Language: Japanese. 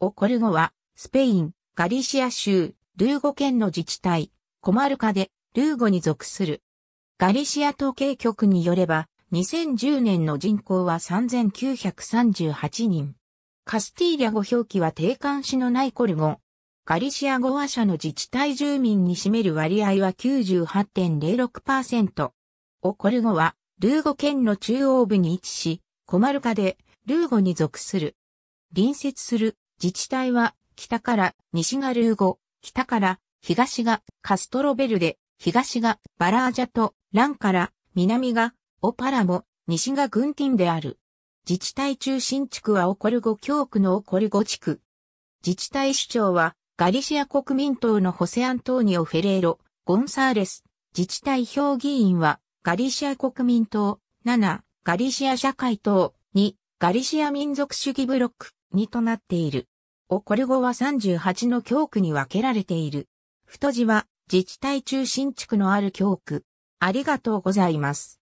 オコルゴは、スペイン、ガリシア州、ルーゴ県の自治体、コマルカで、ルーゴに属する。ガリシア統計局によれば、2010年の人口は3938人。カスティーリャ語表記は定冠詞のないコルゴ。ガリシア語話者の自治体住民に占める割合は98.06%。オコルゴは、ルーゴ県の中央部に位置し、コマルカで、ルーゴに属する。隣接する自治体は、北から西がルーゴ、北から東がカストロベルデ、東がバラージャとランから南がオパラモ、西がグンティンである。自治体中心地区はオコルゴ教区のオコルゴ地区。自治体首長はガリシア国民党のホセアントーニオ・フェレーロ、ゴンサーレス。自治体評議員はガリシア国民党、7、ガリシア社会党、2、ガリシア民族主義ブロック。2となっている。おコルゴは38の教区に分けられている。太字は自治体中心地区のある教区。ありがとうございます。